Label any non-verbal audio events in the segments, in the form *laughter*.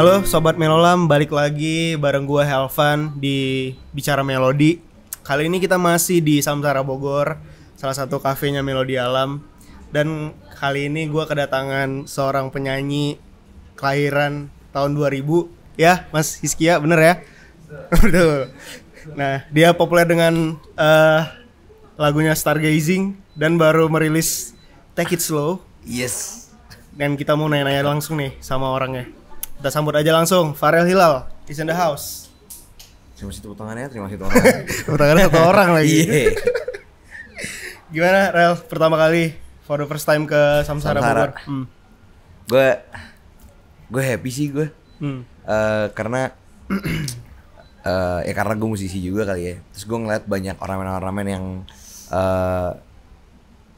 Halo sobat Melolam, balik lagi bareng gue Helvan di Bicara Melodi. Kali ini kita masih di Samsara Bogor, salah satu kafenya Melodi Alam. Dan kali ini gue kedatangan seorang penyanyi kelahiran tahun 2000 ya, Mas Hiskia, bener ya? *laughs* Betul. nah, dia populer dengan uh, lagunya Stargazing dan baru merilis Take It Slow. Yes. Dan kita mau nanya-nanya langsung nih sama orangnya. Kita sambut aja langsung Farel Hilal is in the house. Terima kasih tepuk tangannya, terima kasih tepuk *laughs* tangannya. satu orang lagi. Yeah. *laughs* Gimana Rel pertama kali for the first time ke Samsara, Samsara. Bogor? Hmm. Gue gue happy sih gue. Hmm. Uh, karena uh, *clears throat* ya karena gue musisi juga kali ya. Terus gue ngeliat banyak orang-orang yang uh,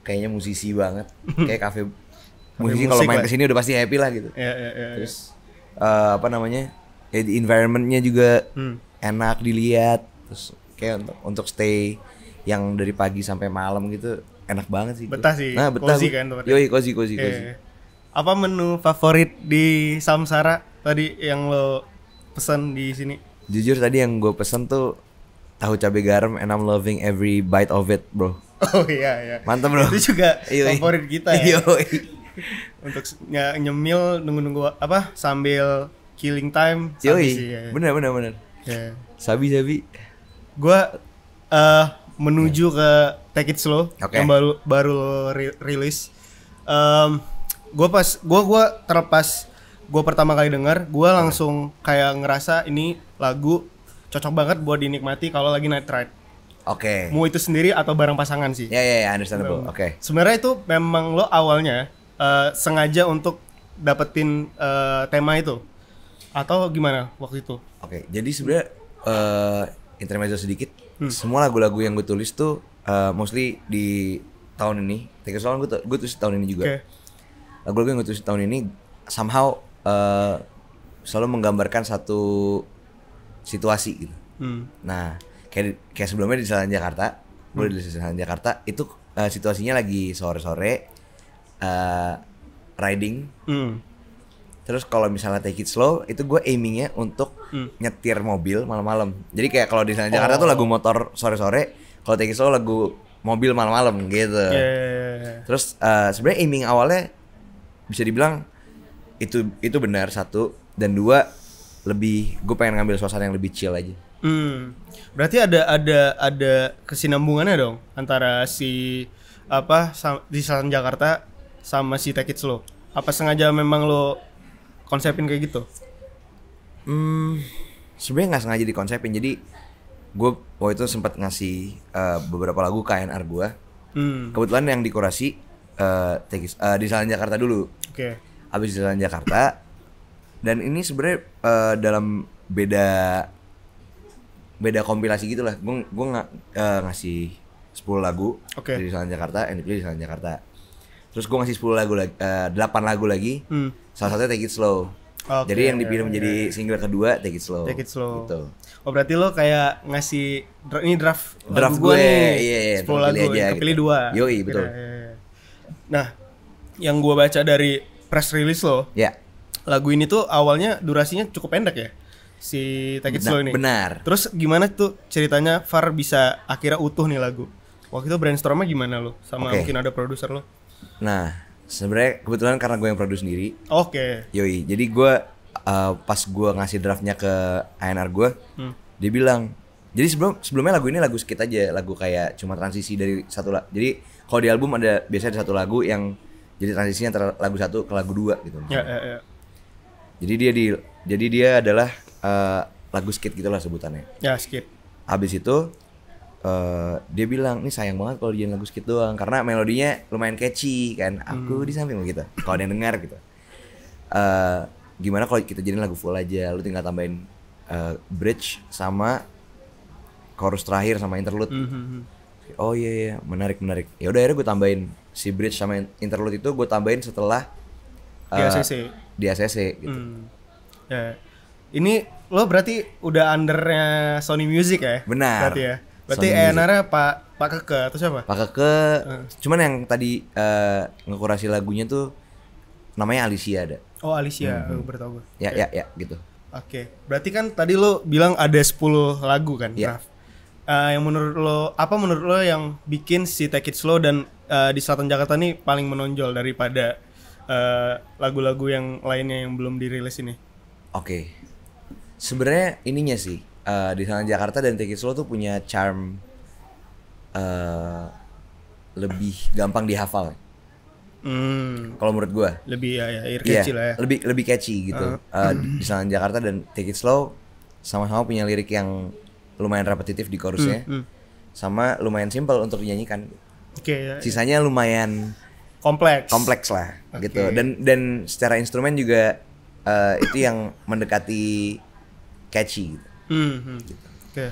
kayaknya musisi banget. *laughs* Kayak kafe musisi kalau main kesini udah pasti happy lah gitu. Yeah, yeah, yeah, iya. Terus uh, apa namanya ya di environmentnya juga hmm. enak dilihat terus kayak untuk untuk stay yang dari pagi sampai malam gitu enak banget sih betah sih nah betah cozy kan tempatnya yoi cozy cozy yeah. cozy iya. apa menu favorit di Samsara tadi yang lo pesan di sini jujur tadi yang gue pesan tuh tahu cabe garam and I'm loving every bite of it bro *laughs* oh iya iya mantap bro itu juga *laughs* favorit kita ya *laughs* yoi. *laughs* untuk ya, nyemil nunggu-nunggu apa sambil killing time Yoi. sih ya. bener bener bener yeah. sabi sabi gue uh, menuju ke Take It Slow okay. yang baru baru rilis. Um, gue pas gue gua terlepas gue pertama kali dengar gue langsung kayak ngerasa ini lagu cocok banget buat dinikmati kalau lagi night ride. Oke. Okay. Mau itu sendiri atau bareng pasangan sih. Ya yeah, ya yeah, yeah, understandable. Oke. Okay. Sebenarnya itu memang lo awalnya Eh, sengaja untuk dapetin uh, tema itu atau gimana waktu itu? Oke, okay, jadi sebenarnya uh, intermezzo sedikit. Hmm. Semua lagu-lagu yang gue tulis tuh uh, mostly di tahun ini. Take soal gue, gue tulis tahun ini juga. lagu Lagu-lagu yang gue tulis tahun ini somehow uh, selalu menggambarkan satu situasi gitu. Hmm. Nah, kayak kayak sebelumnya di Selatan Jakarta, gue hmm. di Selatan Jakarta itu uh, situasinya lagi sore-sore uh, riding. Mm. Terus kalau misalnya take it slow, itu gue aimingnya untuk mm. nyetir mobil malam-malam. Jadi kayak kalau di sana oh. Jakarta tuh oh. lagu motor sore-sore, kalau take it slow lagu mobil malam-malam gitu. Yeah. Terus uh, sebenarnya aiming awalnya bisa dibilang itu itu benar satu dan dua lebih gue pengen ngambil suasana yang lebih chill aja. Hmm. Berarti ada ada ada kesinambungannya dong antara si apa di Selatan Jakarta sama si Take lo Apa sengaja memang lo konsepin kayak gitu? Hmm, sebenarnya nggak sengaja dikonsepin. Jadi gue waktu itu sempat ngasih uh, beberapa lagu KNR gue. Hmm. Kebetulan yang dikurasi uh, Take uh, di Jalan Jakarta dulu. Oke. Okay. Abis di Jalan Jakarta. Dan ini sebenarnya uh, dalam beda beda kompilasi gitulah. Gue gue nggak uh, ngasih sepuluh lagu okay. dari Jalan Jakarta, yang dipilih di Jalan Jakarta terus gue ngasih 10 lagu lagi uh, eh, 8 lagu lagi hmm. salah satunya Take It Slow okay, jadi yang dipilih yeah, menjadi yeah. Iya. single kedua Take It Slow Take It Slow gitu. oh berarti lo kayak ngasih ini draft draft gue, gue nih, iya, iya, 10 lagu aja, kepilih gitu. dua yoi betul Kira, iya, iya. nah yang gue baca dari press release lo yeah. lagu ini tuh awalnya durasinya cukup pendek ya si Take It Slow ini benar terus gimana tuh ceritanya Far bisa akhirnya utuh nih lagu waktu itu brainstormnya gimana lo sama okay. mungkin ada produser lo Nah, sebenarnya kebetulan karena gue yang produksi sendiri. Oke. Okay. Yoi, jadi gue uh, pas gue ngasih draftnya ke ANR gue, hmm. dia bilang, jadi sebelum sebelumnya lagu ini lagu skit aja, lagu kayak cuma transisi dari satu lagu. Jadi kalau di album ada biasanya ada satu lagu yang jadi transisinya antara lagu satu ke lagu dua gitu. Iya, iya, iya. Jadi dia di jadi dia adalah uh, lagu skit gitulah sebutannya. Ya, skit. Habis itu uh, dia bilang ini sayang banget kalau dia lagu skit doang karena melodinya lumayan catchy kan aku hmm. di samping gitu kalau dia dengar gitu uh, gimana kalau kita jadiin lagu full aja lu tinggal tambahin uh, bridge sama chorus terakhir sama interlude mm -hmm. oh iya iya menarik menarik ya udah akhirnya gue tambahin si bridge sama interlude itu gue tambahin setelah uh, di ACC di ACC gitu mm. yeah. ini lo berarti udah undernya Sony Music ya benar berarti ya Berarti Ayanara Pak Pak Keke atau siapa? Pak Keke. Uh. Cuman yang tadi uh, ngekurasi lagunya tuh namanya Alicia ada. Oh, Alicia, hmm. aku bertahu gue. Ya, okay. ya, ya, gitu. Oke. Okay. Berarti kan tadi lo bilang ada 10 lagu kan, yeah. Ya. Uh, yang menurut lo apa menurut lo yang bikin si Take It Slow dan uh, di Selatan Jakarta nih paling menonjol daripada eh, lagu-lagu uh, yang lainnya yang belum dirilis ini? Oke. Okay. Sebenarnya ininya sih uh, di sana Jakarta dan Take It Slow tuh punya charm uh, lebih gampang dihafal. Mm. Kalau menurut gue lebih ya, ya air iya, catchy yeah, lah ya. Lebih lebih catchy gitu. Uh. Uh, di sana Jakarta dan Take It Slow sama-sama punya lirik yang lumayan repetitif di chorusnya. Mm, mm. Sama lumayan simpel untuk dinyanyikan. Oke. Okay, ya, ya, Sisanya ya. lumayan kompleks. Kompleks lah okay. gitu. Dan dan secara instrumen juga uh, itu yang mendekati catchy gitu. Hmm. hmm. Gitu. Oke. Okay.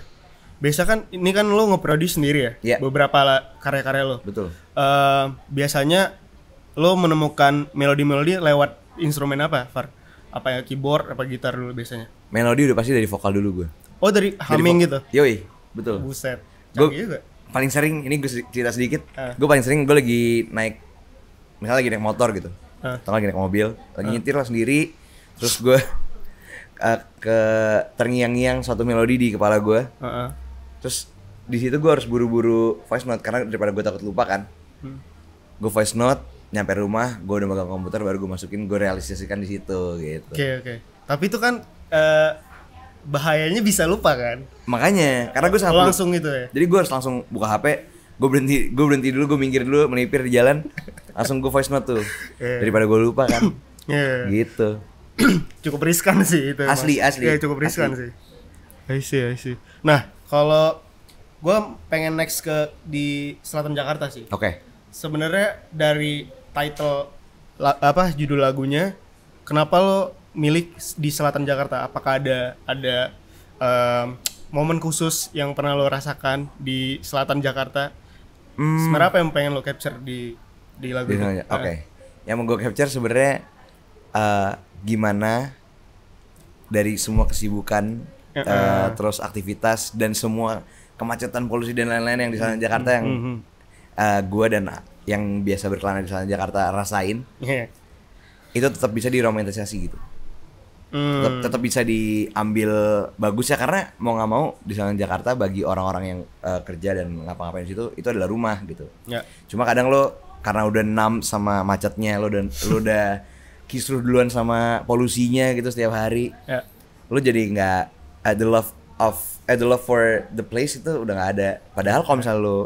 Biasa kan ini kan lo ngeproduksi sendiri ya yeah. beberapa karya-karya lo. Betul. Uh, biasanya lo menemukan melodi-melodi lewat instrumen apa, Far? Apa ya keyboard apa gitar dulu biasanya? Melodi udah pasti dari vokal dulu gue. Oh, dari humming dari gitu. Yoi, betul. Buset. Gue paling sering ini gue cerita sedikit. Uh. Ah. Gue paling sering gue lagi naik misalnya lagi naik motor gitu. Uh. Atau lagi naik mobil, lagi uh. nyetir lah sendiri. Terus gue uh, ke terngiang-ngiang suatu melodi di kepala gue uh -uh. terus di situ gue harus buru-buru voice note karena daripada gue takut lupa kan hmm. gue voice note nyampe rumah gue udah megang komputer baru gue masukin gue realisasikan di situ gitu oke okay, oke okay. tapi itu kan uh, bahayanya bisa lupa kan makanya karena gue sangat langsung gitu ya jadi gue harus langsung buka hp gue berhenti gue berhenti dulu gue minggir dulu melipir di jalan langsung gue voice note tuh *laughs* yeah. daripada gue lupa kan yeah. gitu *clears throat* cukup riskan sih itu. Asli, mas. asli. Ya, cukup riskan asli. sih. I see, I see. Nah, kalau gue pengen next ke di Selatan Jakarta sih. Oke. Okay. Sebenarnya dari title la, apa judul lagunya, kenapa lo milik di Selatan Jakarta? Apakah ada ada um, momen khusus yang pernah lo rasakan di Selatan Jakarta? Hmm. Sebenarnya apa yang pengen lo capture di di lagu eh. Oke. Okay. uh. Yang mau gue capture sebenarnya uh, gimana dari semua kesibukan uh, uh, terus aktivitas dan semua kemacetan polusi dan lain-lain yang di sana hmm. Jakarta yang uh, hmm. eh, gue dan yang biasa berkelana di sana Jakarta rasain yeah. itu tetap bisa diromantisasi gitu mm. tetap, tetap bisa diambil bagus ya karena mau nggak mau di sana Jakarta bagi orang-orang yang uh, kerja dan ngapa-ngapain situ itu adalah rumah gitu yeah. cuma kadang lo karena udah enam sama macetnya lo dan lo udah kisru duluan sama polusinya gitu setiap hari yeah. lu jadi nggak at the love of at the love for the place itu udah nggak ada padahal kalau misalnya lu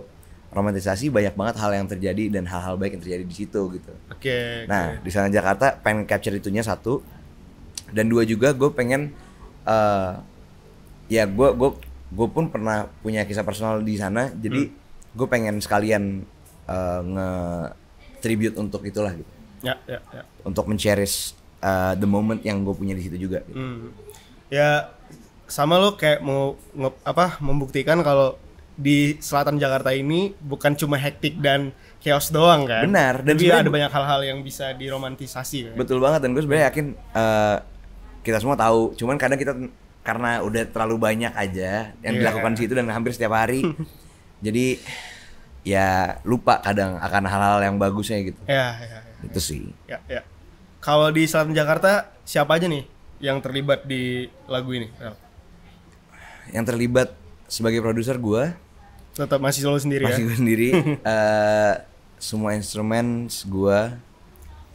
romantisasi banyak banget hal yang terjadi dan hal-hal baik yang terjadi di situ gitu. Oke. Okay, nah okay. di sana Jakarta pengen capture itunya satu dan dua juga gue pengen uh, ya gue gue gue pun pernah punya kisah personal di sana jadi hmm. gue pengen sekalian uh, eh, nge tribute untuk itulah gitu. Ya, gitu. ya, ya, untuk mencheris uh, the moment yang gue punya di situ juga gitu. hmm. ya sama lo kayak mau nge, apa membuktikan kalau di selatan Jakarta ini bukan cuma hektik dan chaos doang kan benar dan juga ada banyak hal-hal yang bisa diromantisasi kan? betul banget dan gue sebenarnya yakin uh, kita semua tahu cuman kadang kita karena udah terlalu banyak aja yang yeah. dilakukan situ dan hampir setiap hari *laughs* jadi ya lupa kadang akan hal-hal yang bagusnya gitu. Ya, ya. Itu sih. Ya, ya. Kalau di Selatan Jakarta siapa aja nih yang terlibat di lagu ini? Yang terlibat sebagai produser gue tetap masih solo sendiri masih ya? Masih sendiri uh, *laughs* semua instrumen gue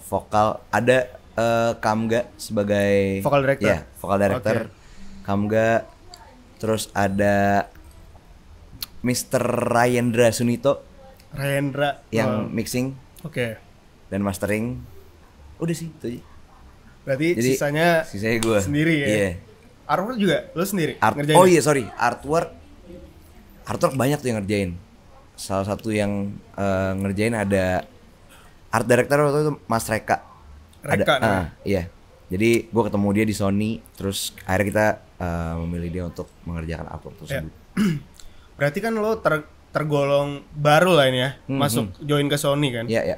vokal ada uh, Kamga sebagai vokal director ya vokal director okay. Kamga terus ada Mr. Rayendra Sunito Rayendra yang oh. mixing oke okay dan mastering udah sih itu aja berarti Jadi, sisanya sisanya gue sendiri ya iya. artwork juga lo sendiri Art ngerjain oh iya sorry artwork artwork banyak tuh yang ngerjain salah satu yang uh, ngerjain ada art director waktu itu Mas Reka Reka ada, nah. uh, iya jadi gue ketemu dia di Sony terus akhirnya kita uh, memilih dia untuk mengerjakan artwork tersebut yeah. Iya. *clears throat* berarti kan lo ter tergolong baru lah ini ya -hmm. masuk hmm. join ke Sony kan iya iya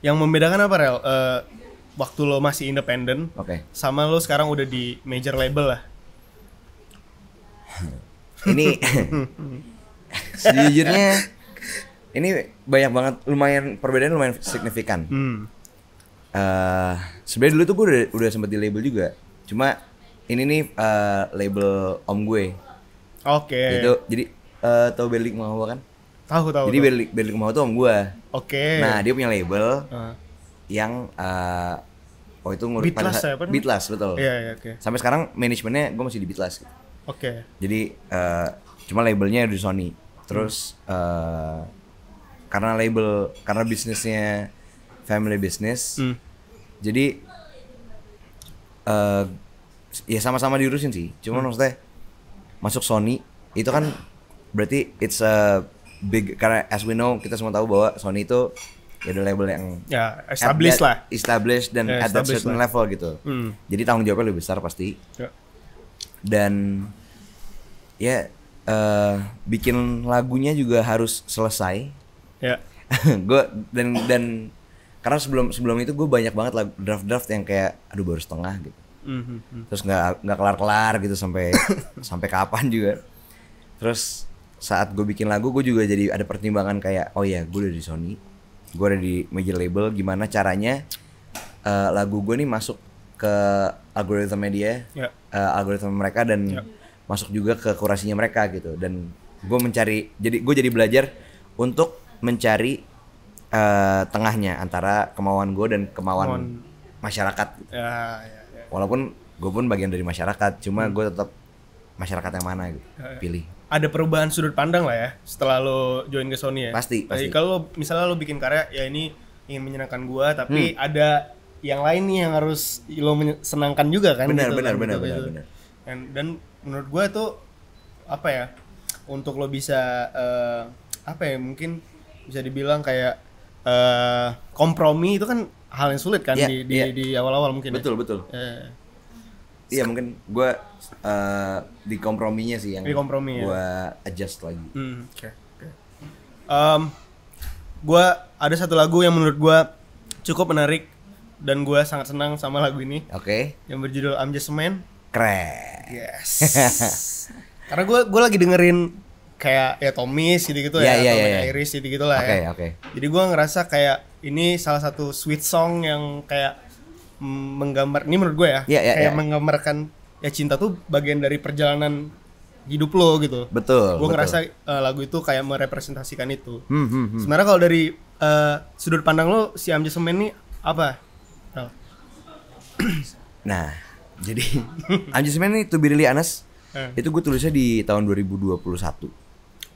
yang membedakan apa rel uh, waktu lo masih independen okay. sama lo sekarang udah di major label lah ini *laughs* sejujurnya ini banyak banget lumayan perbedaan lumayan signifikan hmm. uh, sebenarnya dulu tuh gue udah udah sempet di label juga cuma ini nih uh, label om gue oke okay. jadi, jadi uh, tau belik mau kan Tahu tahu. Jadi beli Berli Berli tuh om gue. Oke. Okay. Nah dia punya label uh. yang uh, oh itu ngurus Beatlas ya, betul. Iya, iya, okay. Sampai sekarang manajemennya gue masih di bitlas, Oke. Okay. Jadi uh, cuma labelnya di Sony. Terus hmm. uh, karena label karena bisnisnya family business. Hmm. Jadi uh, ya sama-sama diurusin sih. cuma hmm. maksudnya masuk Sony itu kan berarti it's a big karena as we know kita semua tahu bahwa Sony itu ya the label yang ya established lah established dan ya, at that certain lah. level gitu hmm. jadi tanggung jawabnya lebih besar pasti yeah. dan ya uh, bikin lagunya juga harus selesai ya *laughs* gue dan dan karena sebelum sebelum itu gue banyak banget lagu draft draft yang kayak aduh baru setengah gitu mm -hmm. terus nggak nggak kelar kelar gitu sampai *coughs* sampai kapan juga terus saat gue bikin lagu gue juga jadi ada pertimbangan kayak oh ya gue udah di Sony gue udah di major label gimana caranya uh, lagu gue nih masuk ke algoritma media yeah. Ya. uh, algoritma mereka dan yeah. masuk juga ke kurasinya mereka gitu dan gue mencari jadi gue jadi belajar untuk mencari uh, tengahnya antara kemauan gue dan kemauan Kemauan. masyarakat gitu. Ya, yeah, yeah, walaupun gue pun bagian dari masyarakat cuma hmm. gue tetap masyarakat yang mana gitu ya, pilih ada perubahan sudut pandang lah ya setelah lo join ke Sony ya. Pasti. Nah, Kalau misalnya lo bikin karya ya ini ingin menyenangkan gua tapi hmm. ada yang lain nih yang harus lo senangkan juga kan. Benar gitu, benar kan, benar gitu, benar gitu. benar. Dan, menurut gua tuh apa ya untuk lo bisa uh, apa ya mungkin bisa dibilang kayak uh, kompromi itu kan hal yang sulit kan yeah, di, di, awal iya. awal-awal mungkin. Betul ya? betul. Yeah. Iya mungkin gue uh, di komprominya sih yang kompromi gue ya. adjust lagi. Hmm, okay. okay. um, gue ada satu lagu yang menurut gue cukup menarik dan gue sangat senang sama lagu ini. Oke. Okay. Yang berjudul I'm Just a Man. Keren. Yes. *laughs* Karena gue gue lagi dengerin kayak ya Tomis gitu gitu yeah, ya, yeah, iya, atau yeah, iya, Iris iya. gitu gitulah okay, ya. Oke okay. oke. Jadi gue ngerasa kayak ini salah satu sweet song yang kayak menggambar ini menurut gue ya, ya, ya kayak ya. menggambarkan ya cinta tuh bagian dari perjalanan hidup lo gitu. Betul. Gue ngerasa uh, lagu itu kayak merepresentasikan itu. Hmm, hmm, hmm. Sebenarnya kalau dari uh, sudut pandang lo si Amja Semen ini apa? Oh. *clears throat* nah, jadi *laughs* Amja Semen ini tuh birli Anas eh. itu gue tulisnya di tahun 2021. Oke.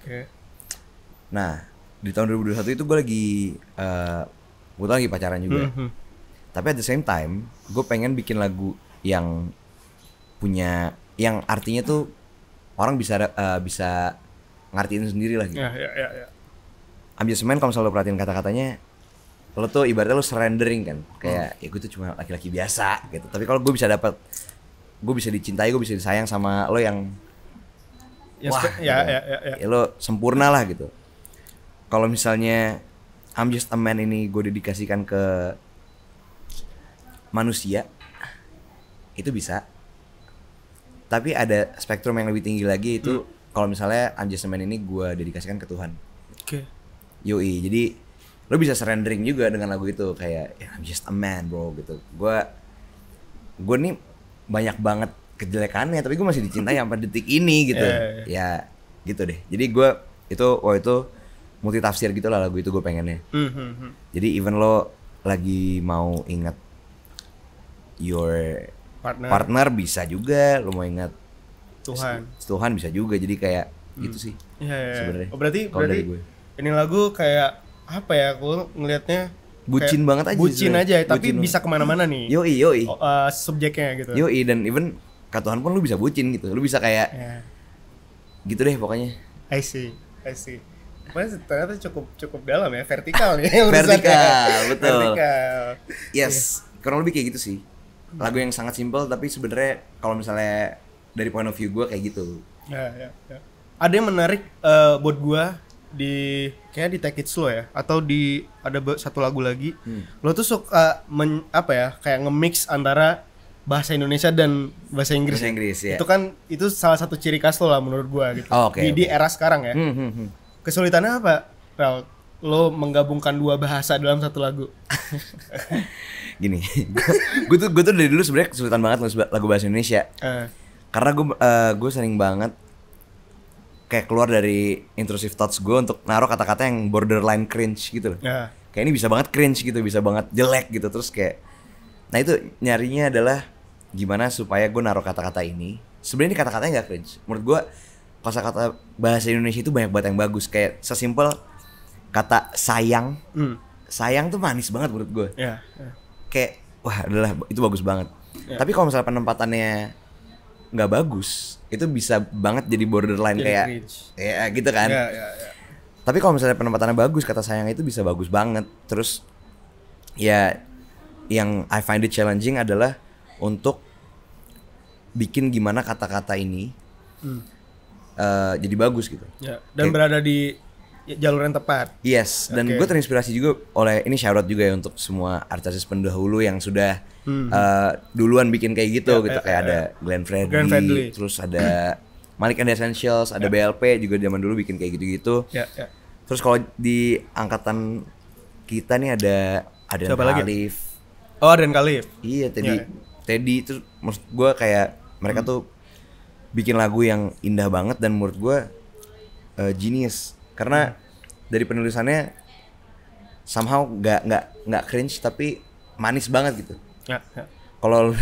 Okay. Nah, di tahun 2021 itu gue lagi uh, gue lagi pacaran juga. Hmm, hmm tapi at the same time gue pengen bikin lagu yang punya yang artinya tuh orang bisa uh, bisa ngertiin sendiri lagi gitu. yeah, yeah, yeah. Ya. Ambil semen kalau misalnya lo perhatiin kata-katanya lo tuh ibaratnya lo surrendering kan kayak hmm. ya gue tuh cuma laki-laki biasa gitu tapi kalau gue bisa dapat gue bisa dicintai gue bisa disayang sama lo yang yes, wah yeah, ya, yeah, gitu. yeah, yeah. Ya. ya lo sempurna lah gitu kalau misalnya I'm just a man ini gue dedikasikan ke manusia itu bisa tapi ada spektrum yang lebih tinggi lagi itu hmm. kalau misalnya I'm Just a Man ini gue dedikasikan ke Tuhan oke okay. yoi jadi lo bisa surrendering juga dengan lagu itu kayak yeah, I'm just a man bro gitu gue gue nih banyak banget kejelekannya tapi gue masih dicintai sampai detik ini gitu yeah, yeah. ya gitu deh jadi gue itu wah oh, itu multi tafsir gitu lah lagu itu gue pengennya mm -hmm. jadi even lo lagi mau inget your partner, partner bisa juga lo mau ingat Tuhan Tuhan bisa juga jadi kayak hmm. gitu sih ya, ya, sebenarnya oh, berarti Kalo berarti gue. ini lagu kayak apa ya aku ngelihatnya bucin banget aja bucin sebenernya. aja tapi bucin bisa kemana-mana nih yoi yoi uh, subjeknya gitu yoi dan even Tuhan pun lu bisa bucin gitu lu bisa kayak yeah. gitu deh pokoknya I see I see Pokoknya ternyata cukup cukup dalam ya vertikal ya vertikal betul vertikal yes yeah. kurang lebih kayak gitu sih lagu yang sangat simple tapi sebenarnya kalau misalnya dari point of view gue kayak gitu ya, ya, ya. ada yang menarik uh, buat gue di kayak di Take It Slow ya atau di ada satu lagu lagi hmm. lo tuh suka eh, men, apa ya kayak nge-mix antara bahasa Indonesia dan bahasa Inggris bahasa Inggris ya itu kan itu salah satu ciri khas lo lah menurut gue gitu oh, okay. di, di era sekarang ya hmm, hmm, hmm. kesulitannya apa Rel, lo menggabungkan dua bahasa dalam satu lagu *laughs* gini *laughs* gue tuh gue tuh dari dulu sebenarnya kesulitan banget lagu bahasa Indonesia uh. karena gue uh, gue sering banget kayak keluar dari intrusive thoughts gue untuk naruh kata-kata yang borderline cringe gitu loh uh. kayak ini bisa banget cringe gitu bisa banget jelek gitu terus kayak nah itu nyarinya adalah gimana supaya gue naruh kata-kata ini sebenarnya ini kata-katanya nggak cringe menurut gue kata bahasa Indonesia itu banyak banget yang bagus kayak sesimpel kata sayang mm. sayang tuh manis banget menurut gue yeah, yeah. Kayak wah adalah itu bagus banget ya. tapi kalau misalnya penempatannya nggak bagus itu bisa banget jadi borderline jadi kayak ya, ya gitu kan ya, ya, ya. tapi kalau misalnya penempatannya bagus kata sayang itu bisa bagus banget terus ya yang I find it challenging adalah untuk bikin gimana kata-kata ini hmm. uh, jadi bagus gitu Ya dan kayak, berada di Ya, jalur yang tepat. Yes, dan okay. gue terinspirasi juga oleh ini syarat juga ya untuk semua artis pendahulu yang sudah hmm. uh, duluan bikin kayak gitu yeah, gitu yeah, kayak yeah. ada ya. Glenn Fredly, Glenn Fredly, terus ada *clears throat* Malik and Essentials, ada yeah. BLP juga zaman dulu bikin kayak gitu-gitu. Yeah, yeah. Terus kalau di angkatan kita nih ada ada Khalif. Oh, ada Khalif. Iya, Teddy. Yeah. Teddy terus maksud gue kayak mereka hmm. tuh bikin lagu yang indah banget dan menurut gue uh, genius karena dari penulisannya somehow nggak nggak nggak cringe tapi manis banget gitu ya, ya. kalau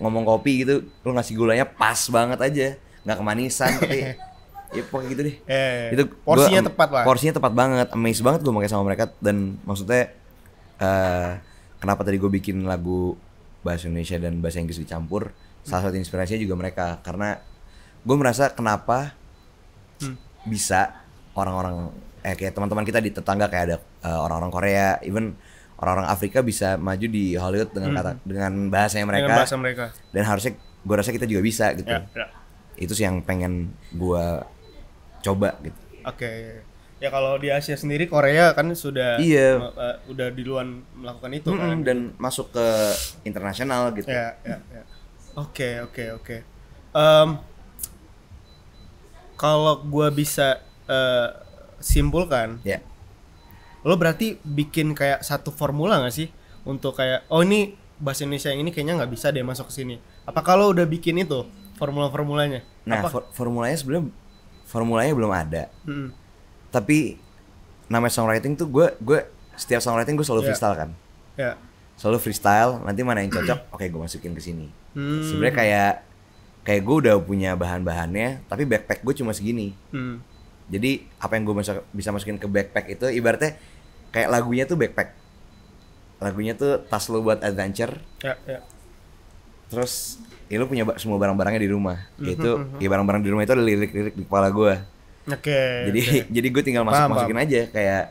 ngomong kopi gitu lu ngasih gulanya pas banget aja nggak kemanisan tapi *laughs* ya pokoknya gitu deh ya, ya, ya. itu porsinya gua, tepat lah porsinya tepat banget amazed banget gue makanya sama mereka dan maksudnya uh, kenapa tadi gue bikin lagu bahasa Indonesia dan bahasa Inggris dicampur hmm. salah satu inspirasinya juga mereka karena gue merasa kenapa hmm. bisa orang-orang eh kayak teman-teman kita di tetangga kayak ada eh, orang-orang uh, Korea, even orang-orang Afrika bisa maju di Hollywood dengan kata hmm. dengan bahasanya mereka. mereka. Dan harusnya gue rasa kita juga bisa gitu. Ya, ya. Itu sih yang pengen gue coba gitu. Oke. Okay. Ya kalau di Asia sendiri Korea kan sudah iya. uh, udah luar melakukan itu hmm kan dan masuk ke internasional gitu. Ya, ya, ya. Oke, okay, oke, okay, oke. Okay. Um, kalau gue bisa uh, eh, simpulkan yeah. lo berarti bikin kayak satu formula gak sih untuk kayak oh ini bahasa Indonesia yang ini kayaknya nggak bisa deh masuk ke sini apa kalau udah bikin itu formula-formulanya nah For formulanya sebelum formulanya belum ada hmm. tapi namanya songwriting tuh gue gue setiap songwriting gue selalu yeah. freestyle kan yeah. selalu freestyle nanti mana yang cocok *clears throat* oke okay, gue masukin ke sini hmm. sebenarnya kayak kayak gue udah punya bahan-bahannya tapi backpack gue cuma segini hmm jadi apa yang gue bisa masukin ke backpack itu ibaratnya kayak lagunya tuh backpack lagunya tuh tas lo buat adventure ya, ya. terus ya lo punya semua barang-barangnya di rumah mhm, yaitu mhm. ya barang-barang di rumah itu ada lirik-lirik di kepala gue oke okay, jadi okay. *laughs* jadi gue tinggal masuk masukin aja kayak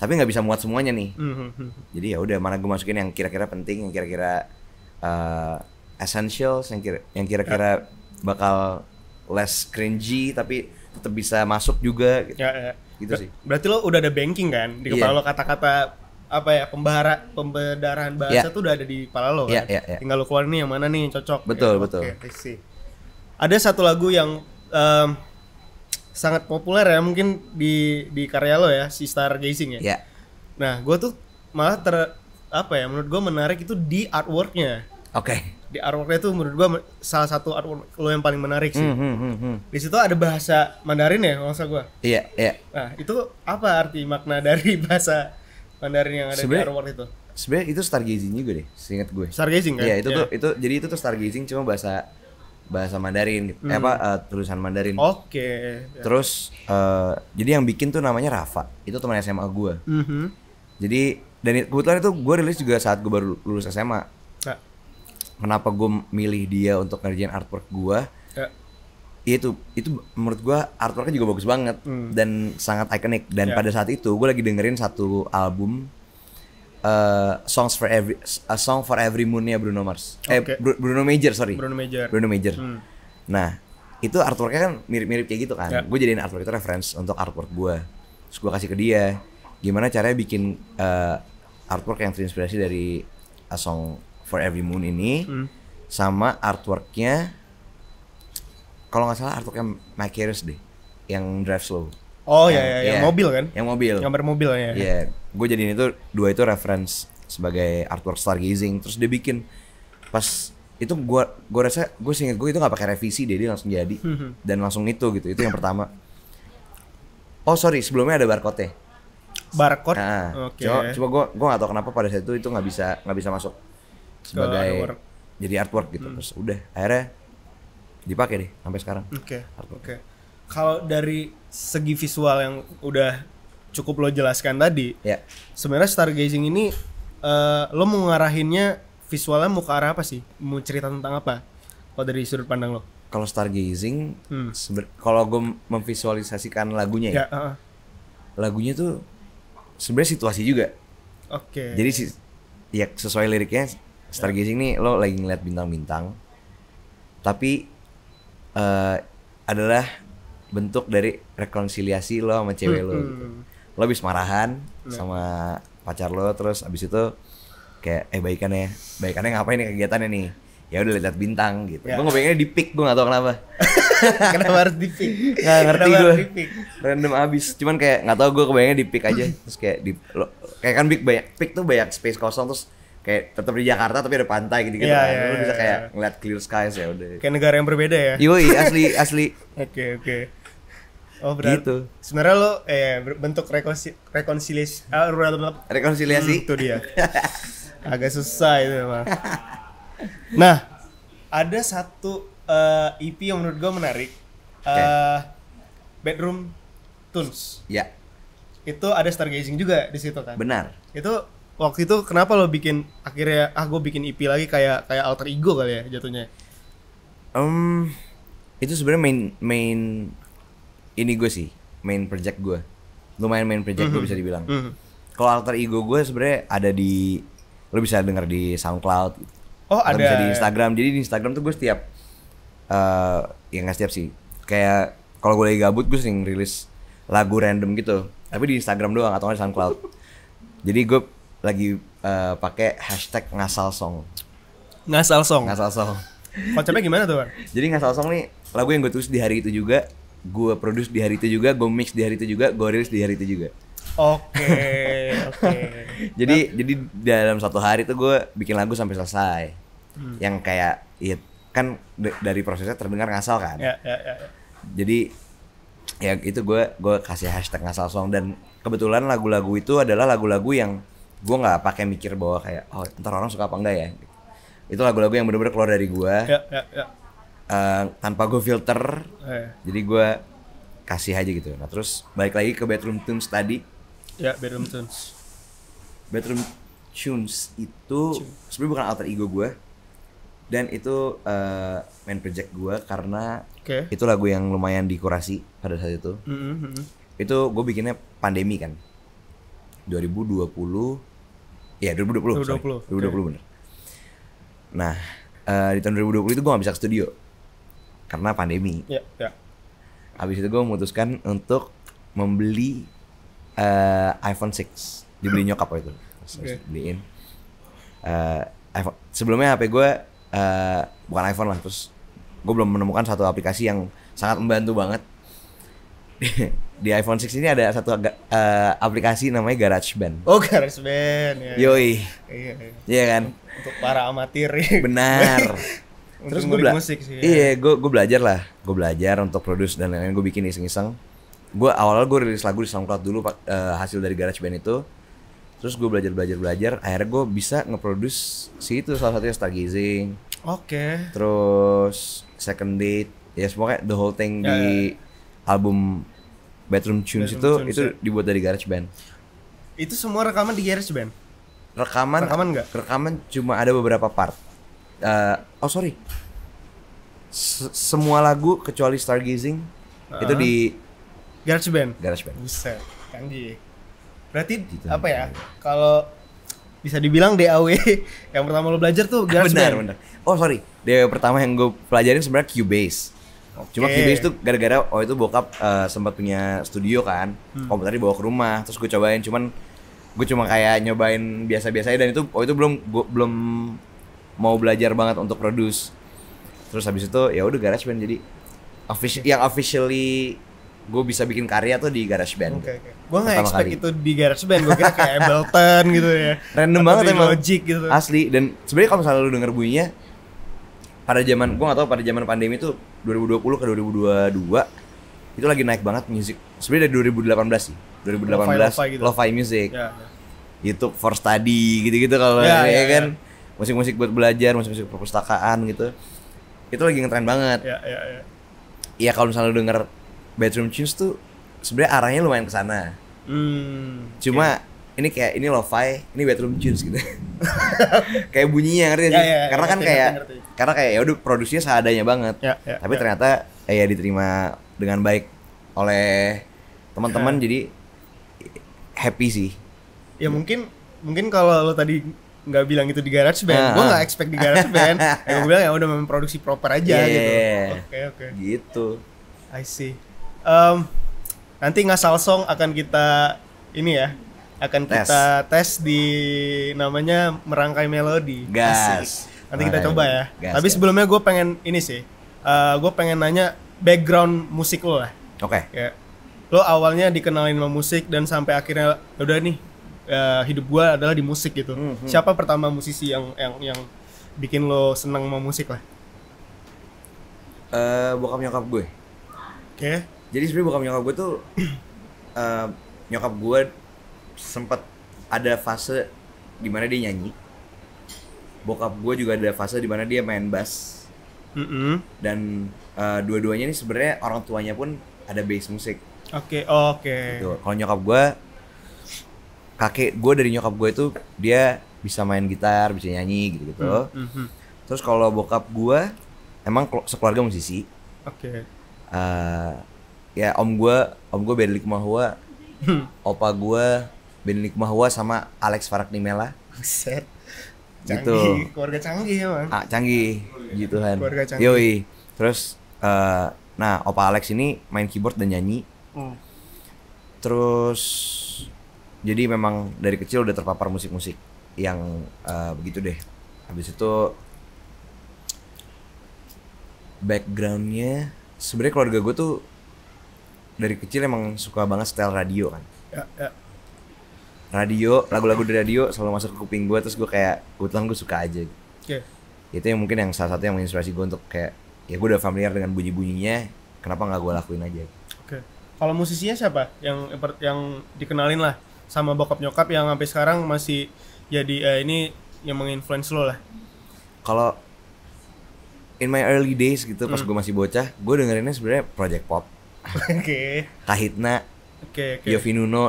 tapi nggak bisa muat semuanya nih mhm, jadi ya udah mana gue masukin yang kira-kira penting yang kira-kira uh, essentials yang kira kira-kira ya. bakal less cringy tapi tetap bisa masuk juga gitu. Ya, ya. Gitu sih. Berarti lo udah ada banking kan di iya. kepala yeah. lo kata-kata apa ya pembahara pembedaran bahasa yeah. tuh udah ada di kepala lo ya, kan. Yeah, yeah, Tinggal lo keluar nih yang mana nih yang cocok. Betul, ya. betul. Okay, ada satu lagu yang um, sangat populer ya mungkin di di karya lo ya si Star Gazing. ya. Yeah. Nah, gue tuh malah ter apa ya menurut gue menarik itu di artworknya. Oke. Okay di artworknya tuh menurut gua salah satu artwork lo yang paling menarik sih. Mm, hmm, Di situ ada bahasa Mandarin ya, kalau gua. Iya, iya. Nah, itu apa arti makna dari *laughs* bahasa Mandarin yang ada sebenernya, di artwork itu? Sebenarnya itu stargazing juga deh, seingat gue. Stargazing kan? Iya, itu yeah. tuh itu jadi itu tuh stargazing cuma bahasa bahasa Mandarin, eh, Hmm. eh, apa uh, tulisan Mandarin. Oke. Okay. Yeah. Terus uh, jadi yang bikin tuh namanya Rafa. Itu teman SMA gua. Mm -hmm. Jadi dan kebetulan itu gue rilis juga saat gue baru lulus SMA kenapa gue milih dia untuk ngerjain artwork gue yeah. itu itu menurut gue artworknya juga bagus banget mm. dan sangat ikonik dan yeah. pada saat itu gue lagi dengerin satu album uh, songs for every a song for every moonnya Bruno Mars okay. eh Bruno Major sorry Bruno Major Bruno Major mm. nah itu artworknya kan mirip-mirip kayak gitu kan yeah. gue jadiin artwork itu reference untuk artwork gue terus gue kasih ke dia gimana caranya bikin uh, artwork yang terinspirasi dari a song For Every Moon ini hmm. sama artworknya kalau nggak salah artworknya Mike Harris deh yang Drive Slow. Oh ya ya yang iya, iya, mobil kan? Yang mobil. Yang bermobil ya. ya Yeah. Gue jadiin itu dua itu reference sebagai artwork stargazing terus dia bikin pas itu gua gue rasa gue singkat gue itu nggak pakai revisi deh, dia langsung jadi hmm. dan langsung itu gitu itu yang pertama oh sorry sebelumnya ada barcode barcode nah, okay. coba gua gue gue nggak tahu kenapa pada saat itu itu nggak bisa nggak bisa masuk sebagai artwork. jadi artwork gitu hmm. terus udah akhirnya dipakai deh sampai sekarang oke okay. oke okay. kalau dari segi visual yang udah cukup lo jelaskan tadi ya sebenarnya stargazing ini uh, lo mau ngarahinnya visualnya mau ke arah apa sih mau cerita tentang apa kalau dari sudut pandang lo kalau stargazing hmm. kalau gue memvisualisasikan lagunya ya, yeah, ya, uh -uh. lagunya tuh sebenarnya situasi juga oke okay. jadi sih ya sesuai liriknya Stargazing ini ya. lo lagi ngeliat bintang-bintang, tapi uh, adalah bentuk dari rekonsiliasi lo sama cewek hmm, lo. Gitu. Lo habis marahan hmm. sama pacar lo, terus abis itu kayak eh baikannya, baikannya ngapain nih kegiatannya nih? Ya udah lihat bintang gitu. Ya. Gue ngebayanginnya di pick, gue gak tau kenapa. *laughs* kenapa harus di pick? *laughs* Gak ngerti gue. Random abis. Cuman kayak gak tau gue kebayangnya di pick aja. Terus kayak di lo, kayak kan big banyak pick tuh banyak space kosong terus kayak tetap di Jakarta tapi ada pantai gitu gitu iya, kan. yeah, Yeah, lu yeah, bisa iya, kayak yeah. ngeliat clear skies ya udah. Kayak negara yang berbeda ya. Iya, asli asli. *laughs* Oke, oke. Okay, okay. Oh, berarti gitu. sebenarnya lo eh bentuk rekonsi ah, rekonsiliasi rekonsiliasi hmm, itu dia. *laughs* Agak susah itu mah. Nah, ada satu uh, eh, EP yang menurut gue menarik. Okay. Uh, eh, Bedroom Tunes. Ya. Yeah. Itu ada stargazing juga di situ kan. Benar. Itu waktu itu kenapa lo bikin akhirnya ah gue bikin EP lagi kayak kayak alter ego kali ya jatuhnya? Um, itu sebenarnya main main ini gue sih main project gue lumayan main project mm -hmm. gue bisa dibilang. Mm -hmm. Kalau alter ego gue sebenarnya ada di lo bisa denger di SoundCloud. Oh ada. Bisa di Instagram. Jadi di Instagram tuh gue setiap uh, ya nggak setiap sih. Kayak kalau gue lagi gabut gue sering rilis lagu random gitu. Tapi di Instagram doang atau di SoundCloud. Jadi gue lagi uh, pakai hashtag ngasal song. Ngasal song. Ngasal song. Konsepnya gimana tuh, Bang? Jadi ngasal song nih lagu yang gue tulis di hari itu juga, gue produce di hari itu juga, gue mix di hari itu juga, gue rilis di hari itu juga. Oke, okay, *laughs* oke. Okay. jadi nah. jadi dalam satu hari tuh gue bikin lagu sampai selesai. Hmm. Yang kayak ya kan dari prosesnya terdengar ngasal kan. Ya, ya, ya, ya. Jadi ya itu gue gue kasih hashtag ngasal song dan kebetulan lagu-lagu itu adalah lagu-lagu yang gue nggak pakai mikir bahwa kayak oh ntar orang suka apa enggak ya itu lagu-lagu yang bener-bener keluar dari gue ya, ya, ya. Uh, tanpa gue filter ya. jadi gue kasih aja gitu nah terus balik lagi ke bedroom tunes tadi ya bedroom tunes bedroom tunes itu sebenarnya bukan alter ego gue dan itu uh, main project gue karena okay. itu lagu yang lumayan dikurasi pada saat itu mm -hmm. itu gue bikinnya pandemi kan 2020 Iya 2020. 2020. Sorry. 2020 okay. bener. Nah uh, di tahun 2020 itu gue gak bisa ke studio karena pandemi. Iya. Yeah, yeah. Abis itu gue memutuskan untuk membeli uh, iPhone 6 dibeli nyokap waktu itu. Okay. Beliin. Uh, iPhone. Sebelumnya HP gue uh, bukan iPhone lah terus gue belum menemukan satu aplikasi yang sangat membantu banget *laughs* di iPhone 6 ini ada satu uh, aplikasi namanya GarageBand. Oh, GarageBand. Ya. Yoi. Iya, iya. iya kan? Untuk para amatir. Benar. *laughs* Terus gue belajar. musik sih, ya. Iya, gue gue belajar lah. Gue belajar untuk produce dan lain-lain. Gue bikin iseng-iseng. Gue awal gue rilis lagu di SoundCloud dulu uh, hasil dari GarageBand itu. Terus gue belajar belajar belajar. Akhirnya gue bisa ngeproduce si itu salah satunya Stargazing. Oke. Okay. Terus Second Date. Ya semuanya the whole thing yeah, di ya, ya. album Bedroom Tunes bedroom itu tunes itu ya. dibuat dari garage band. Itu semua rekaman di garage band. Rekaman rekaman enggak? Rekaman cuma ada beberapa part. Uh, oh sorry. S semua lagu kecuali Stargazing uh -huh. itu di garage band. Garage band. Buset, Berarti gitu, apa ya? Kalau bisa dibilang DAW *laughs* yang pertama lo belajar tuh garage benar, band. Benar, benar. Oh sorry, DAW pertama yang gue pelajarin sebenarnya Cubase. Okay. Cuma kibis itu gara-gara oh itu bokap uh, sempat punya studio kan, hmm. komputer dibawa ke rumah, terus gue cobain, cuman gue cuma kayak nyobain biasa biasa aja dan itu oh itu belum gue belum mau belajar banget untuk produce. Terus habis itu ya udah garage band jadi official yang officially gue bisa bikin karya tuh di garage Oke, okay, okay. Gue nggak expect kali. itu di garage band gue kira kayak Ableton gitu ya. Random Atau banget emang. Logic gitu. Asli dan sebenarnya kalau misalnya lu denger bunyinya pada zaman gue gak tau pada zaman pandemi tuh 2020 ke 2022 itu lagi naik banget music. Sebenarnya dari 2018 sih. 2018 lo-fi gitu. lo music. Yeah, ya. YouTube for study gitu-gitu kalau yeah, ya yeah, ya, ya. kan. Yeah. Musik-musik buat belajar, musik-musik perpustakaan gitu. Itu lagi ngetren banget. Iya, yeah, kalau misalnya lu denger Bedroom Tunes tuh sebenarnya arahnya lumayan ke sana. Hmm, Cuma okay ini kayak ini lo-fi, ini bedroom tunes gitu. *laughs* kayak bunyinya ngerti ya, sih. Ya, ya, ya, karena kan ngerti, kan kayak ngerti, ngerti. karena kayak ya udah produksinya seadanya banget. Ya, ya, Tapi ya. ternyata eh, ya diterima dengan baik oleh teman-teman ya. jadi happy sih. Ya mungkin mungkin kalau lo tadi nggak bilang itu di garage band, uh, ah, gue ah. nggak expect di garage band. *laughs* ya gue bilang ya udah memproduksi proper aja yeah, gitu. Iya, iya. Oke okay, oke. Gitu. I see. Um, nanti ngasal song akan kita ini ya akan tes. kita tes di namanya merangkai melodi. Gas. Asik. Nanti kita coba ya. Gas, Tapi sebelumnya gue pengen ini sih, uh, eh, gue pengen nanya background musik lo lah. Oke. Okay. Ya. Lo awalnya dikenalin sama musik dan sampai akhirnya ya udah nih uh, hidup gue adalah di musik gitu. Mm -hmm. Siapa pertama musisi yang yang yang bikin lo seneng sama musik lah? Uh, bokap nyokap gue. Oke. Okay. Jadi sebenarnya bokap nyokap gue tuh uh, nyokap gue sempat ada fase dimana dia nyanyi bokap gue juga ada fase dimana dia main bass mm -hmm. dan uh, dua-duanya ini sebenarnya orang tuanya pun ada bass musik oke okay, oke okay. gitu. kalau nyokap gue kakek gue dari nyokap gue itu dia bisa main gitar bisa nyanyi gitu gitu mm -hmm. terus kalau bokap gue emang sekeluarga musisi oke okay. uh, eh, ya om gue om gue berlik mahua hmm. opa gue Benedict Mahua sama Alex Faraknimela. Set. Gitu. Canggih, gitu. keluarga canggih ya, Bang. Ah, canggih gitu kan. Keluarga canggih. Yoi. Terus uh, nah, Opa Alex ini main keyboard dan nyanyi. Hmm. Terus jadi memang dari kecil udah terpapar musik-musik yang uh, begitu deh. Habis itu backgroundnya sebenarnya keluarga gue tuh dari kecil emang suka banget style radio kan. Ya, ya radio lagu-lagu di radio selalu masuk ke kuping gue terus gue kayak kebetulan gue suka aja okay. itu yang mungkin yang salah satu yang menginspirasi gue untuk kayak ya gue udah familiar dengan bunyi-bunyinya kenapa nggak gue lakuin aja oke okay. kalau musisinya siapa yang yang dikenalin lah sama bokap nyokap yang sampai sekarang masih jadi ya eh, ini yang menginfluence lo lah kalau in my early days gitu pas hmm. gue masih bocah gue dengerinnya sebenarnya project pop *laughs* oke okay. kahitna okay, okay.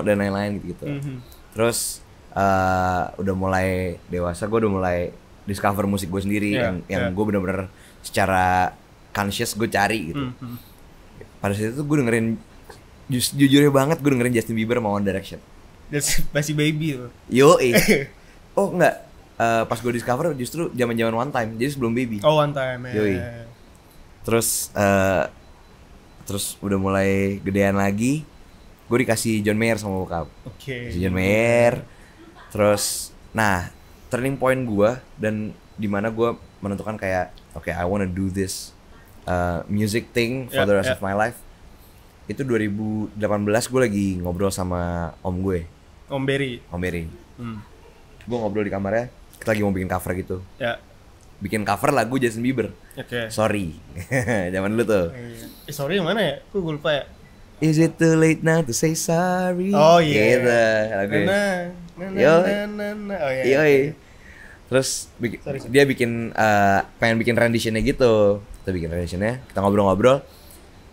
dan lain-lain gitu. Mm -hmm terus uh, udah mulai dewasa gue udah mulai discover musik gue sendiri yeah, yang yang yeah. gue bener-bener secara conscious gue cari gitu mm -hmm. pada saat itu gue dengerin ju jujurnya banget gue dengerin Justin Bieber sama One Direction That's masih baby loh yo eh. oh enggak uh, pas gue discover justru zaman zaman one time jadi sebelum baby oh one time yeah, yo eh. terus uh, terus udah mulai gedean lagi gue dikasih John Mayer sama bokap okay. John Mayer terus nah turning point gue dan dimana gue menentukan kayak oke okay, I wanna do this uh, music thing for yeah, the rest yeah. of my life itu 2018 gue lagi ngobrol sama om gue om Berry om Berry hmm. gue ngobrol di kamarnya kita lagi mau bikin cover gitu ya. bikin cover lagu Justin Bieber okay. sorry *laughs* zaman dulu tuh iya. eh, sorry yang mana ya gue lupa ya Is it too late now to say sorry? Oh iya. Gitu lagu. nana, ya. Oh iya. Yoi. Terus bikin, sorry, sorry. dia bikin uh, pengen bikin renditionnya gitu. Kita bikin renditionnya, kita ngobrol-ngobrol.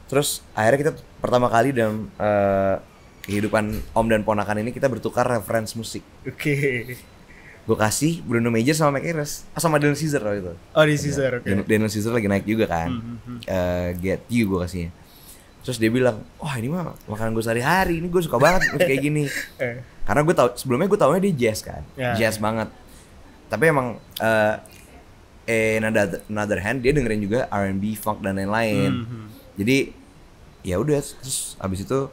Terus akhirnya kita pertama kali dalam uh, kehidupan om dan ponakan ini kita bertukar reference musik. Oke. Okay. Gue kasih Bruno Major sama Mac Ayres, oh, ah, sama Daniel Caesar waktu itu. Oh, Daniel Caesar, iya. oke. Okay. Daniel Caesar lagi naik juga kan. Mm -hmm. uh, Get You gue kasihnya terus dia bilang wah oh, ini mah makanan gue sehari-hari ini gue suka banget kayak gini *laughs* eh. karena gue tau sebelumnya gue tau dia jazz kan yeah. jazz banget tapi emang uh, in another, another hand dia dengerin juga R&B funk dan lain-lain mm -hmm. jadi ya udah terus abis itu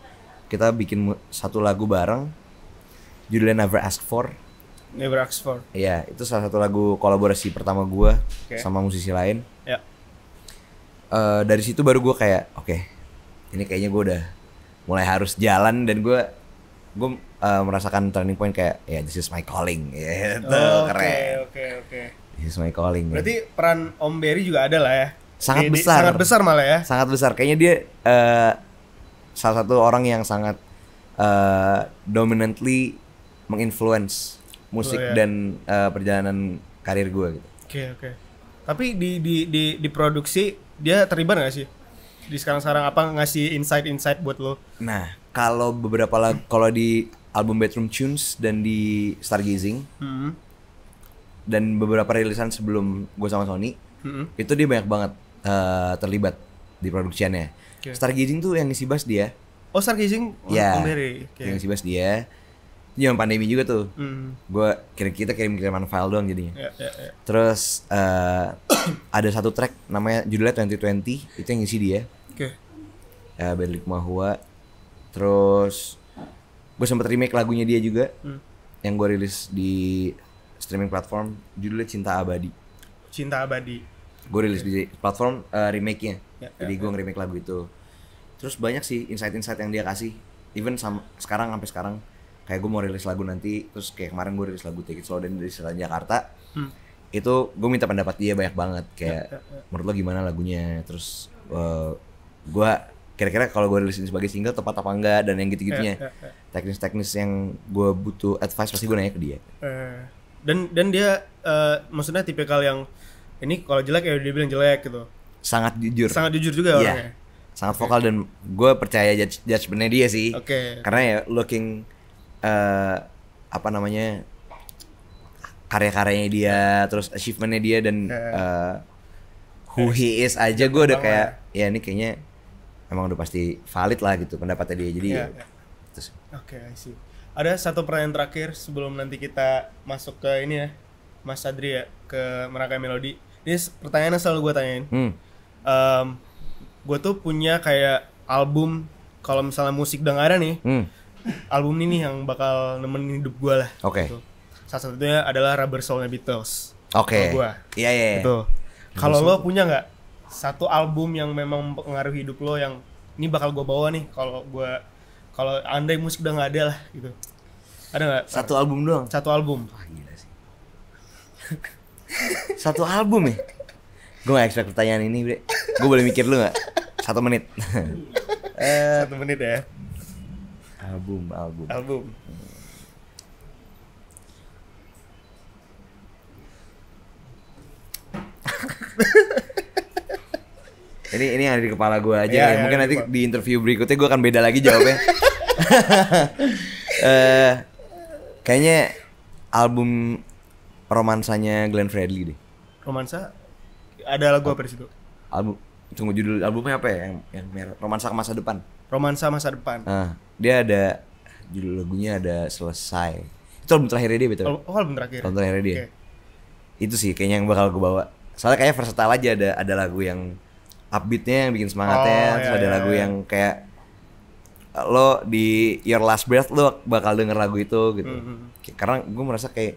kita bikin satu lagu bareng judulnya Never Ask For Never Ask For iya itu salah satu lagu kolaborasi pertama gue okay. sama musisi lain yeah. Ya. uh, dari situ baru gue kayak oke okay, ini kayaknya gue udah mulai harus jalan dan gue gue uh, merasakan turning point kayak ya yeah, gitu. this is my calling ya gitu, oh, keren oke okay, oke okay, okay. this is my calling berarti ya. peran Om Berry juga ada lah ya sangat di, besar di, sangat besar malah ya sangat besar kayaknya dia uh, salah satu orang yang sangat uh, dominantly menginfluence musik oh, ya. dan uh, perjalanan karir gue gitu oke okay, oke okay. tapi di di di di produksi dia terlibat gak sih di sekarang-sekarang apa ngasih insight-insight buat lo? Nah, kalau beberapa lagu kalau di album Bedroom Tunes dan di Stargazing hmm. dan beberapa rilisan sebelum gue sama Sony hmm. itu dia banyak banget uh, terlibat di produksinya. Okay. Stargazing tuh yang ngisi bass dia. Oh Stargazing? Ya. Okay. Oh, yang ngisi bass dia. Jangan pandemi juga tuh. Mm. Gue kira kita kirim kiriman file doang jadinya. Yeah, yeah, yeah. Terus uh, *coughs* ada satu track namanya judulnya 2020 itu yang ngisi dia ya band Likma terus gue sempet remake lagunya dia juga hmm. yang gue rilis di streaming platform judulnya Cinta Abadi Cinta Abadi gue rilis okay. di platform uh, remake-nya ya, ya jadi ya, gue ya. remake lagu itu terus banyak sih insight-insight yang dia kasih even sama sekarang sampai sekarang kayak gue mau rilis lagu nanti terus kayak kemarin gue rilis lagu Take It Slow dan dari Selatan Jakarta hmm. itu gue minta pendapat dia banyak banget kayak ya, ya, ya. menurut lo gimana lagunya terus uh, eh, gue kira-kira kalau gue ini sebagai single tepat apa enggak dan yang gitu-gitunya eh, eh, eh. teknis-teknis yang gue butuh advice pasti gue nanya ke dia dan dan dia uh, maksudnya tipikal yang ini kalau jelek ya dia bilang jelek gitu sangat jujur sangat jujur juga yeah. orangnya sangat okay. vokal dan gue percaya judge judgementnya dia sih okay. karena ya looking uh, apa namanya karya-karyanya dia terus achievementnya dia dan uh, who he is aja gue udah kayak ya ini kayaknya Emang udah pasti valid lah gitu pendapatnya dia jadi yeah, yeah. terus oke okay, I ada satu pertanyaan terakhir sebelum nanti kita masuk ke ini ya Mas Adri ya ke Meraka Melodi ini pertanyaannya selalu gue tanyain hmm. um, gue tuh punya kayak album kalau misalnya musik udah ada nih hmm. album ini nih yang bakal nemenin hidup gue lah oke okay. Gitu. salah satunya adalah Rubber Soulnya Beatles oke okay. gue iya, iya iya gitu kalau lo punya nggak satu album yang memang mempengaruhi hidup lo yang ini bakal gue bawa nih kalau gue kalau andai musik udah nggak ada lah gitu ada nggak satu album doang satu album Wah, gila sih *laughs* satu album ya gue gak expect pertanyaan ini bre gue boleh mikir lu nggak satu menit *laughs* eh, satu menit ya album album album *laughs* ini ini yang ada di kepala gue aja. Yeah, ya. Iya, Mungkin yeah, nanti di interview berikutnya gue akan beda lagi jawabnya. uh, *laughs* kayaknya album romansanya Glenn Fredly deh. Romansa? Ada lagu apa di situ? Album tunggu judul albumnya apa ya yang, yang romansa masa depan romansa masa depan uh, dia ada judul lagunya ada selesai itu album terakhir dia betul oh album terakhir album terakhir dia okay. itu sih kayaknya yang bakal gue bawa soalnya kayak versatile aja ada ada lagu yang upbeatnya yang bikin semangatnya oh, terus iya, ada iya, lagu iya. yang kayak lo di your last breath lo bakal denger lagu itu gitu mm -hmm. hmm. karena gue merasa kayak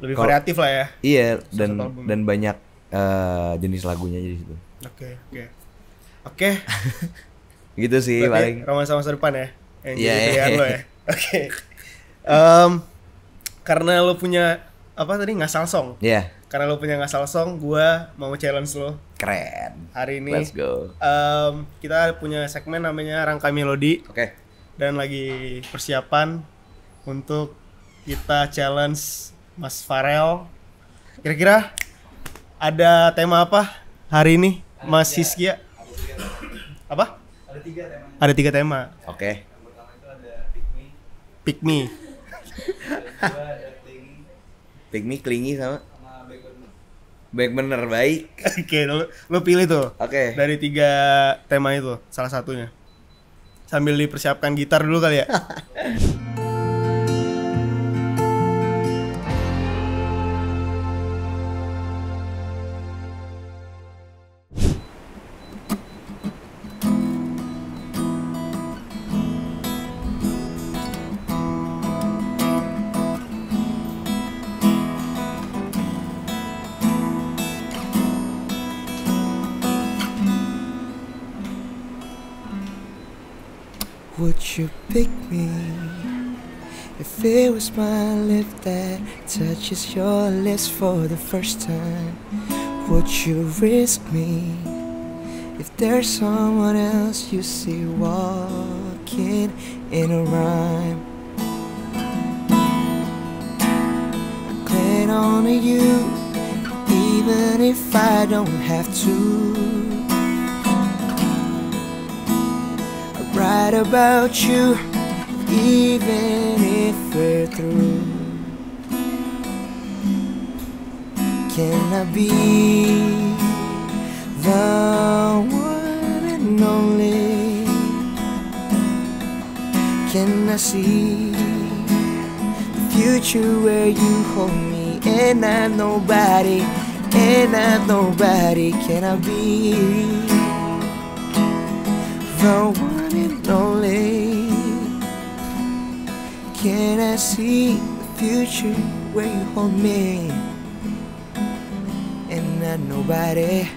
lebih kalo, variatif lah ya iya dan dan banyak uh, jenis lagunya jadi situ oke okay, oke okay. oke okay. *laughs* gitu sih Berarti paling romansa masa depan ya yang yeah, jadi yeah. lo ya *laughs* oke okay. um, karena lo punya apa tadi ngasal song Iya yeah. karena lo punya ngasal song gue mau challenge lo Keren. Hari ini Let's go. Um, kita punya segmen namanya Rangka Melodi. Oke. Okay. Dan lagi persiapan untuk kita challenge Mas Farel. Kira-kira ada tema apa hari ini, Mas ada Hiskia? Apa? Ada tiga tema. Ada tiga tema. Oke. Okay. pikmi pikmi, klingi sama? Baik bener baik. Oke, lo, lo pilih tuh. Oke. Okay. Dari tiga tema itu salah satunya. Sambil dipersiapkan gitar dulu kali ya. *laughs* Would you pick me if it was my lip that touches your lips for the first time? Would you risk me if there's someone else you see walking in a rhyme? I cling on to you even if I don't have to. right about you, even if we're through. Can I be the one and only? Can I see the future where you hold me and I'm nobody? And I'm nobody. Can I be the one? Can I see the future where you hold me? And not nobody,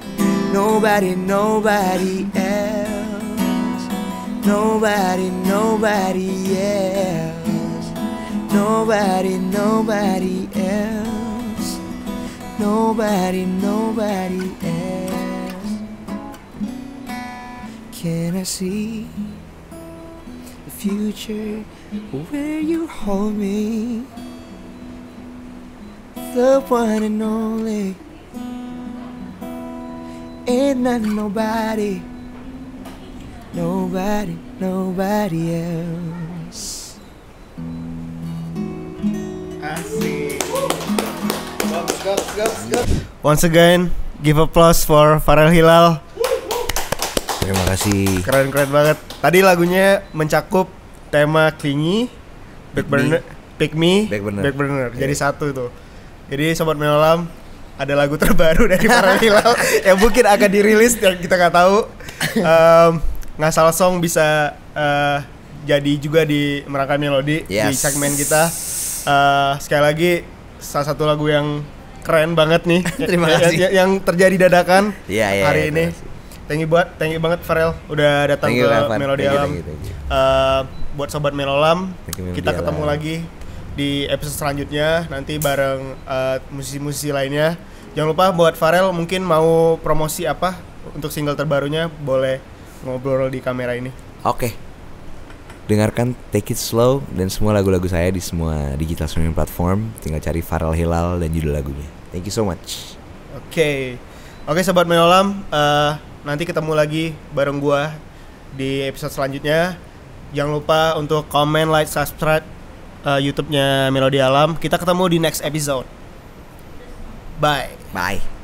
nobody, nobody else. Nobody, nobody else. Nobody, nobody else. Nobody, nobody else. Can I see the future? where you hold me. The one and only. Ain't not nobody, nobody, nobody else. Once again, give applause for Farel Hilal. Terima kasih. Keren-keren banget. Tadi lagunya mencakup tema Klingi, back burner, pick me, back burner. Back burner. Jadi iya. satu itu. Jadi sobat menolam ada lagu terbaru *laughs* dari para hilal *laughs* yang mungkin akan dirilis dan kita nggak tahu. Um, ngasal song bisa uh, jadi juga di merangkai melodi yes. di segmen kita. Uh, sekali lagi salah satu lagu yang keren banget nih. *laughs* Terima ya, ya, kasih. Yang, yang terjadi dadakan yeah, yeah, hari yeah, ini. Thank you buat, thank you banget Farel udah datang ke Melodi Alam. thank you, thank you. Uh, buat sobat Melolam. Kita ya. ketemu lagi di episode selanjutnya nanti bareng eh, musisi-musisi uh, lainnya. Jangan lupa buat Farel mungkin mau promosi apa untuk single terbarunya boleh ngobrol di kamera ini. Oke. Okay. Dengarkan Take It Slow dan semua lagu-lagu saya di semua digital streaming platform. Tinggal cari Farel Hilal dan judul lagunya. Thank you so much. Oke. Okay. Oke okay, sobat Melolam, uh, nanti ketemu lagi bareng gua di episode selanjutnya. Jangan lupa untuk comment, like, subscribe uh, YouTube-nya Melodi Alam. Kita ketemu di next episode. Bye. Bye.